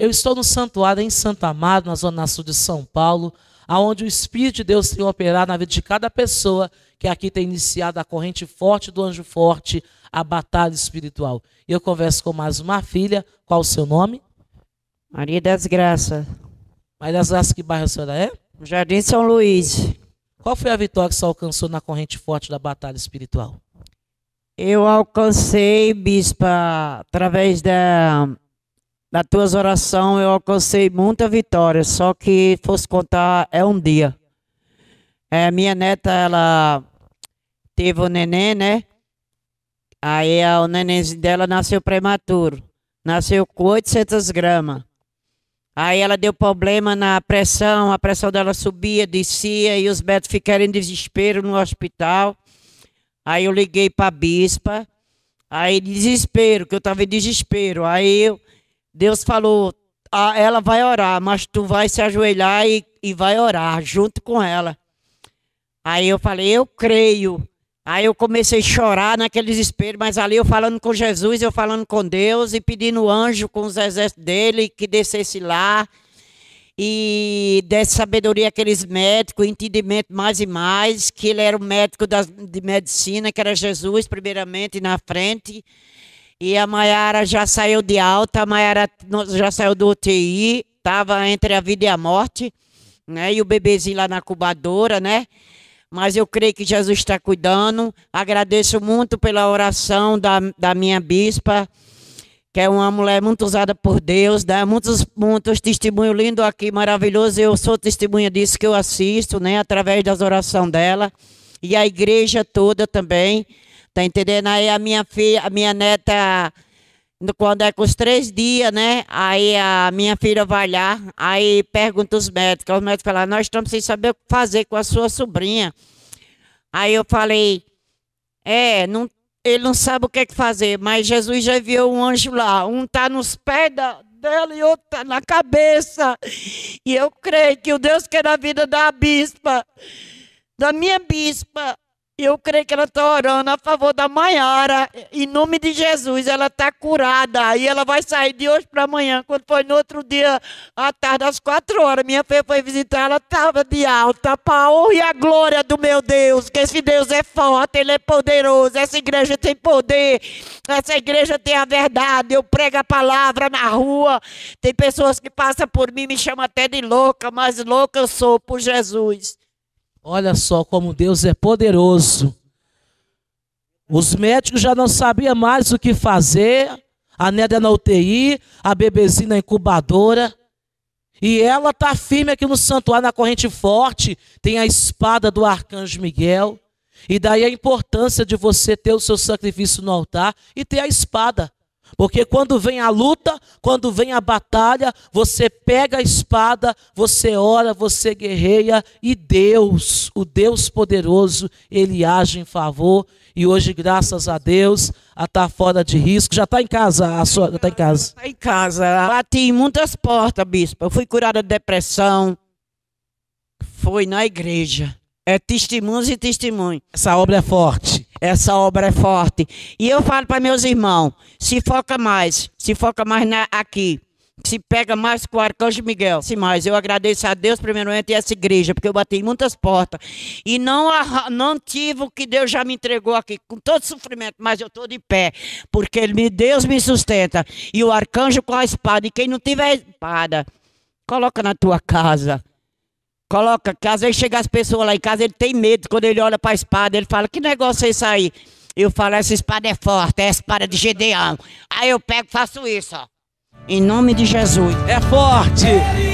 Eu estou no santuário em Santo Amaro, na zona sul de São Paulo, aonde o Espírito de Deus tem operado na vida de cada pessoa que aqui tem iniciado a corrente forte do anjo forte, a batalha espiritual. E eu converso com mais uma filha. Qual o seu nome? Maria das Graças. Maria das Graças, que bairro a senhora é? Jardim São Luís. Qual foi a vitória que você alcançou na corrente forte da batalha espiritual? Eu alcancei, bispa, através da nas tuas orações eu alcancei muita vitória, só que fosse contar é um dia. É, minha neta, ela teve o um neném, né? Aí o nenenzinho dela nasceu prematuro. Nasceu com 800 gramas. Aí ela deu problema na pressão, a pressão dela subia, descia, e os médicos ficaram em desespero no hospital. Aí eu liguei para a bispa, aí desespero, que eu estava em desespero. Aí eu Deus falou: ah, ela vai orar, mas tu vai se ajoelhar e, e vai orar junto com ela. Aí eu falei: eu creio. Aí eu comecei a chorar naquele desespero, mas ali eu falando com Jesus, eu falando com Deus e pedindo o anjo com os exércitos dele que descesse lá e desse sabedoria àqueles médicos, entendimento mais e mais, que ele era o médico de medicina, que era Jesus primeiramente na frente e a Maiara já saiu de alta, a Maiara já saiu do UTI, estava entre a vida e a morte, né? E o bebezinho lá na cubadora, né? Mas eu creio que Jesus está cuidando. Agradeço muito pela oração da, da minha bispa, que é uma mulher muito usada por Deus, né? Muitos, muitos testemunhos lindos aqui, maravilhoso. Eu sou testemunha disso que eu assisto, né? Através das orações dela. E a igreja toda também. Tá entendendo? Aí a minha filha, a minha neta, quando é com os três dias, né? Aí a minha filha vai lá, aí pergunta os médicos. Os médicos falam, nós estamos sem saber o que fazer com a sua sobrinha. Aí eu falei, é, não, ele não sabe o que, é que fazer, mas Jesus já enviou um anjo lá. Um tá nos pés da, dela e outro tá na cabeça. E eu creio que o Deus quer é a vida da bispa, da minha bispa, eu creio que ela está orando a favor da Maiara. Em nome de Jesus, ela está curada. E ela vai sair de hoje para amanhã. Quando foi no outro dia, à tarde, às quatro horas, minha fé foi visitar. Ela estava de alta. Pau e a glória do meu Deus. Que esse Deus é forte, ele é poderoso. Essa igreja tem poder. Essa igreja tem a verdade. Eu prego a palavra na rua. Tem pessoas que passam por mim, me chamam até de louca, mas louca eu sou por Jesus. Olha só como Deus é poderoso. Os médicos já não sabiam mais o que fazer. A Nédia é na UTI, a bebezinha na incubadora. E ela está firme aqui no santuário, na corrente forte. Tem a espada do arcanjo Miguel. E daí a importância de você ter o seu sacrifício no altar e ter a espada. Porque quando vem a luta, quando vem a batalha, você pega a espada, você ora, você guerreia e Deus, o Deus poderoso, ele age em favor. E hoje, graças a Deus, a tá fora de risco. Já está em casa, a sua, já está em casa. Está em casa. Bati em muitas portas, bispo. Eu fui curada de depressão. Foi na igreja. É testemunhos e testemunho. Essa obra é forte. Essa obra é forte. E eu falo para meus irmãos: se foca mais, se foca mais na, aqui. Se pega mais com o Arcanjo Miguel. Se mais, eu agradeço a Deus primeiramente e essa igreja, porque eu bati em muitas portas. E não, não tive o que Deus já me entregou aqui, com todo sofrimento, mas eu estou de pé, porque Deus me sustenta. E o arcanjo com a espada. E quem não tiver espada, coloca na tua casa Coloca, que às vezes chega as pessoas lá em casa, ele tem medo. Quando ele olha pra espada, ele fala, que negócio é isso aí? Eu falo, essa espada é forte, é a espada de Gedeão. Aí eu pego e faço isso, ó. Em nome de Jesus. É forte!